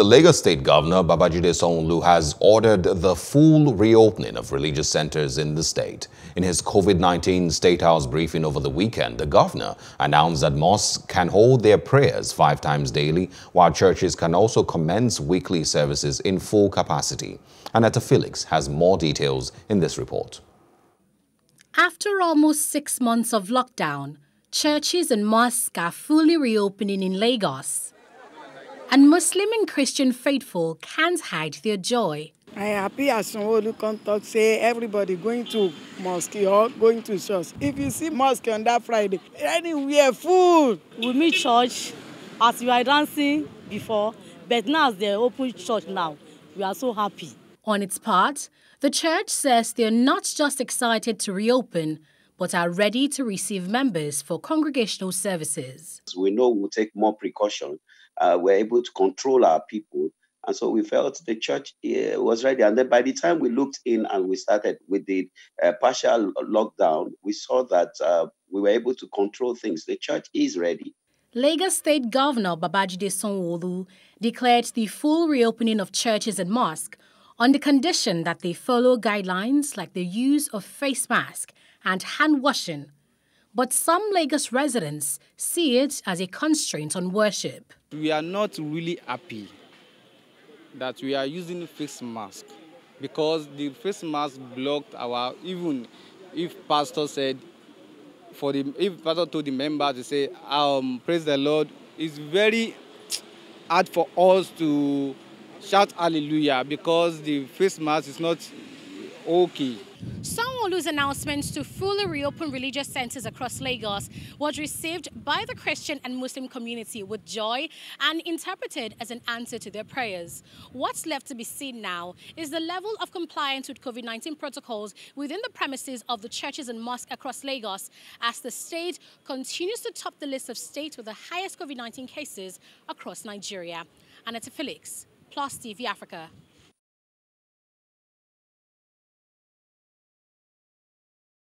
the Lagos state governor, Babajide Sonlu, has ordered the full reopening of religious centers in the state. In his COVID-19 State House briefing over the weekend, the governor announced that mosques can hold their prayers five times daily, while churches can also commence weekly services in full capacity. Aneta Felix has more details in this report. After almost six months of lockdown, churches and mosques are fully reopening in Lagos and Muslim and Christian faithful can't hide their joy. I happy as Sanwo-Olu come talk say everybody going to mosque or going to church. If you see mosque on that Friday, anywhere full. We meet church as we are dancing before, but now as they open church now, we are so happy. On its part, the church says they are not just excited to reopen, but are ready to receive members for congregational services. We know we'll take more precaution. Uh, we're able to control our people. And so we felt the church uh, was ready. And then by the time we looked in and we started with the uh, partial lockdown, we saw that uh, we were able to control things. The church is ready. Lagos State Governor Babajide Sonwolu declared the full reopening of churches and mosques on the condition that they follow guidelines like the use of face mask and hand washing, but some Lagos residents see it as a constraint on worship. We are not really happy that we are using face mask because the face mask blocked our even if pastor said for the if pastor told the member to say um, praise the lord it's very hard for us to shout hallelujah because the face mask is not okay Sanwolu's announcement to fully reopen religious centers across Lagos was received by the Christian and Muslim community with joy and interpreted as an answer to their prayers. What's left to be seen now is the level of compliance with COVID-19 protocols within the premises of the churches and mosques across Lagos as the state continues to top the list of states with the highest COVID-19 cases across Nigeria. Anita Felix, Plus TV Africa.